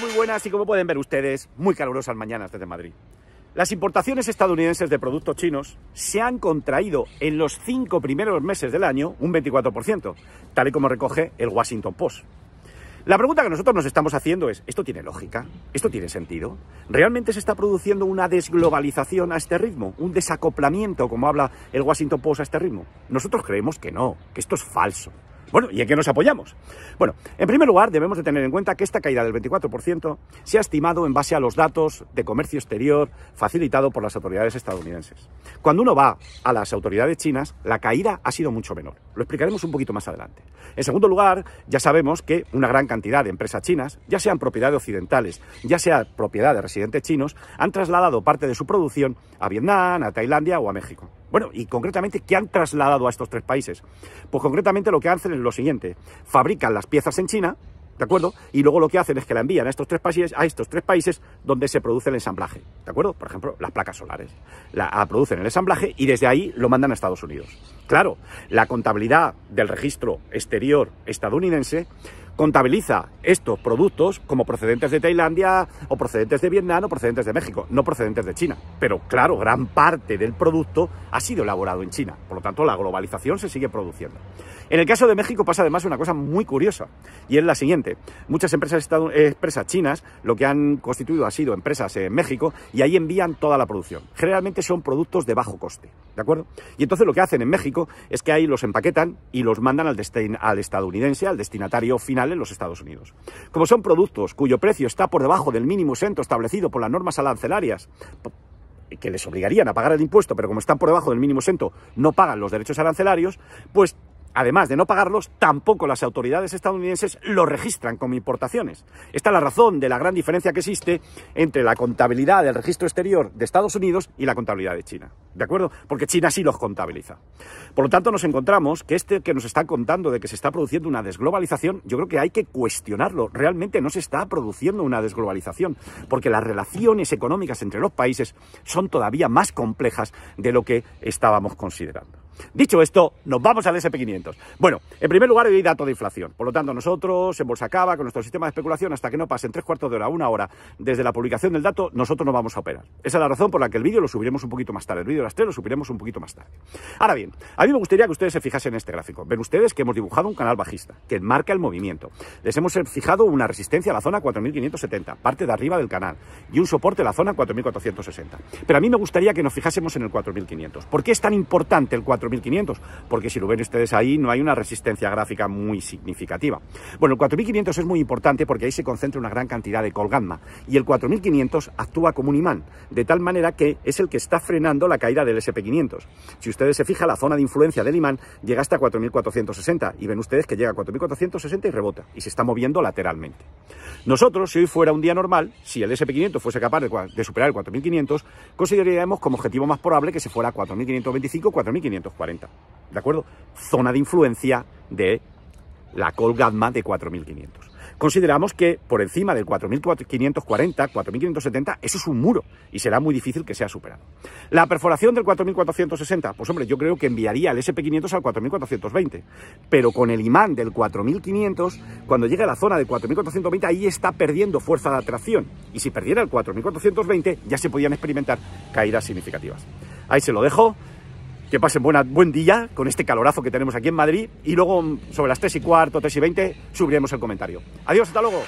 Muy buenas y como pueden ver ustedes, muy calurosas mañanas desde Madrid. Las importaciones estadounidenses de productos chinos se han contraído en los cinco primeros meses del año un 24%, tal y como recoge el Washington Post. La pregunta que nosotros nos estamos haciendo es, ¿esto tiene lógica? ¿Esto tiene sentido? ¿Realmente se está produciendo una desglobalización a este ritmo? ¿Un desacoplamiento, como habla el Washington Post, a este ritmo? Nosotros creemos que no, que esto es falso. Bueno, ¿y en qué nos apoyamos? Bueno, en primer lugar debemos de tener en cuenta que esta caída del 24% se ha estimado en base a los datos de comercio exterior facilitado por las autoridades estadounidenses. Cuando uno va a las autoridades chinas, la caída ha sido mucho menor. Lo explicaremos un poquito más adelante. En segundo lugar, ya sabemos que una gran cantidad de empresas chinas, ya sean propiedad de occidentales, ya sea propiedad de residentes chinos, han trasladado parte de su producción a Vietnam, a Tailandia o a México. Bueno, y concretamente, ¿qué han trasladado a estos tres países? Pues concretamente lo que hacen es lo siguiente. Fabrican las piezas en China, ¿de acuerdo? Y luego lo que hacen es que la envían a estos tres países, a estos tres países donde se produce el ensamblaje, ¿de acuerdo? Por ejemplo, las placas solares. La, ah, producen el ensamblaje y desde ahí lo mandan a Estados Unidos. Claro, la contabilidad del registro exterior estadounidense contabiliza estos productos como procedentes de Tailandia o procedentes de Vietnam o procedentes de México, no procedentes de China. Pero claro, gran parte del producto ha sido elaborado en China, por lo tanto la globalización se sigue produciendo. En el caso de México pasa además una cosa muy curiosa y es la siguiente. Muchas empresas, eh, empresas chinas lo que han constituido ha sido empresas en México y ahí envían toda la producción. Generalmente son productos de bajo coste, ¿de acuerdo? Y entonces lo que hacen en México es que ahí los empaquetan y los mandan al, al estadounidense, al destinatario final en los Estados Unidos. Como son productos cuyo precio está por debajo del mínimo exento establecido por las normas arancelarias, que les obligarían a pagar el impuesto, pero como están por debajo del mínimo exento, no pagan los derechos arancelarios, pues Además de no pagarlos, tampoco las autoridades estadounidenses los registran como importaciones. Esta es la razón de la gran diferencia que existe entre la contabilidad del registro exterior de Estados Unidos y la contabilidad de China. ¿De acuerdo? Porque China sí los contabiliza. Por lo tanto, nos encontramos que este que nos está contando de que se está produciendo una desglobalización, yo creo que hay que cuestionarlo. Realmente no se está produciendo una desglobalización, porque las relaciones económicas entre los países son todavía más complejas de lo que estábamos considerando. Dicho esto, nos vamos al SP500. Bueno, en primer lugar, hoy hay dato de inflación. Por lo tanto, nosotros en Bolsa Cava, con nuestro sistema de especulación, hasta que no pasen tres cuartos de hora, una hora desde la publicación del dato, nosotros no vamos a operar. Esa es la razón por la que el vídeo lo subiremos un poquito más tarde. El vídeo de las tres lo subiremos un poquito más tarde. Ahora bien, a mí me gustaría que ustedes se fijasen en este gráfico. Ven ustedes que hemos dibujado un canal bajista que enmarca el movimiento. Les hemos fijado una resistencia a la zona 4570, parte de arriba del canal, y un soporte a la zona 4460. Pero a mí me gustaría que nos fijásemos en el 4500. ¿Por qué es tan importante el 4500? 4500, porque si lo ven ustedes ahí no hay una resistencia gráfica muy significativa. Bueno, el 4500 es muy importante porque ahí se concentra una gran cantidad de colgamma y el 4500 actúa como un imán, de tal manera que es el que está frenando la caída del SP500. Si ustedes se fijan, la zona de influencia del imán llega hasta 4460 y ven ustedes que llega a 4460 y rebota y se está moviendo lateralmente. Nosotros, si hoy fuera un día normal, si el SP500 fuese capaz de superar el 4500, consideraríamos como objetivo más probable que se fuera a 4525, 4500 ¿De acuerdo? Zona de influencia de la colgadma de 4500. Consideramos que por encima del 4540, 4570, eso es un muro y será muy difícil que sea superado. La perforación del 4460, pues hombre, yo creo que enviaría el SP500 al 4420, pero con el imán del 4500, cuando llega a la zona del 4420, ahí está perdiendo fuerza de atracción y si perdiera el 4420, ya se podían experimentar caídas significativas. Ahí se lo dejo que pasen buena, buen día con este calorazo que tenemos aquí en Madrid y luego sobre las 3 y cuarto, 3 y 20 subiremos el comentario. Adiós, hasta luego.